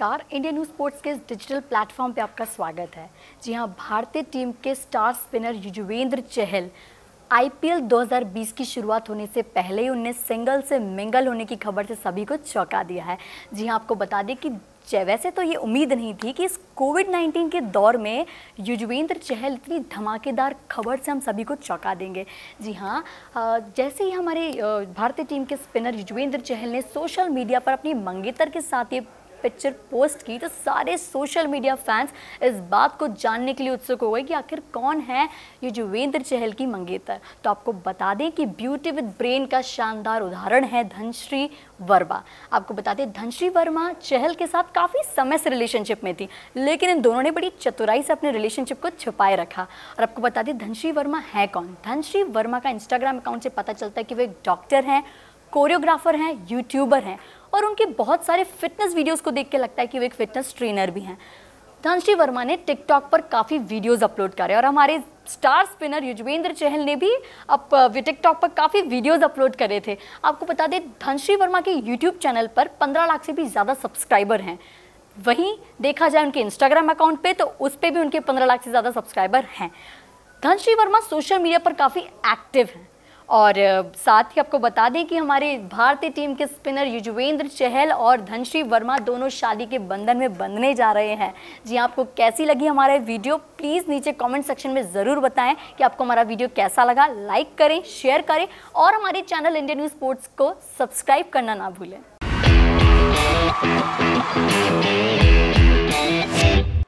नमस्कार Indian news sports के digital platform पे आपका स्वागत है जी हाँ भारतीय टीम के star spinner Yuzvendra Chahal IPL 2020 की शुरुआत होने से पहले ही उन्हें सिंगल से मिंगल होने की खबर से सभी को चौंका दिया है जी हाँ आपको बता दें कि वैसे तो ये उम्मीद नहीं थी कि इस कोविड 19 के दौर में युजवेंद्र चहल इतनी धमाकेदार खबर से हम सभी को चौंका देंगे जी हाँ जैसे ही हमारे भारतीय टीम के स्पिनर युजवेंद्र चहल ने सोशल मीडिया पर अपनी मंगेतर के साथ ये पिक्चर पोस्ट की तो सारे सोशल मीडिया फैंस इस बात को जानने के लिए उत्सुक हो गए कि आखिर कौन है ये जुवेंद्र चहल की मंगेतर तो आपको बता दें कि ब्यूटी विद ब्रेन का शानदार उदाहरण है धनश्री वर्मा आपको बता दें धनश्री वर्मा चहल के साथ काफ़ी समय से रिलेशनशिप में थी लेकिन इन दोनों ने बड़ी चतुराई से अपने रिलेशनशिप को छुपाए रखा और आपको बता दें धनश्री वर्मा है कौन धनश्री वर्मा का इंस्टाग्राम अकाउंट से पता चलता है कि वो एक डॉक्टर हैं कोरियोग्राफर हैं यूट्यूबर हैं और उनके बहुत सारे फिटनेस वीडियोस को देख के लगता है कि वो एक फिटनेस ट्रेनर भी हैं धनश्री वर्मा ने टिकटॉक पर काफ़ी वीडियोस अपलोड करे और हमारे स्टार स्पिनर युजवेंद्र चहल ने भी अब टिकटॉक पर काफ़ी वीडियोस अपलोड करे थे आपको बता दें धनश्री वर्मा के यूट्यूब चैनल पर 15 लाख से भी ज़्यादा सब्सक्राइबर हैं वहीं देखा जाए उनके इंस्टाग्राम अकाउंट पर तो उस पर भी उनके पंद्रह लाख से ज़्यादा सब्सक्राइबर हैं धनश्री वर्मा सोशल मीडिया पर काफ़ी एक्टिव हैं और साथ ही आपको बता दें कि हमारे भारतीय टीम के स्पिनर युजवेंद्र चहल और धनश्री वर्मा दोनों शादी के बंधन में बंधने जा रहे हैं जी हाँ, आपको कैसी लगी हमारा वीडियो प्लीज़ नीचे कमेंट सेक्शन में ज़रूर बताएं कि आपको हमारा वीडियो कैसा लगा लाइक करें शेयर करें और हमारे चैनल इंडिया न्यूज़ स्पोर्ट्स को सब्सक्राइब करना ना भूलें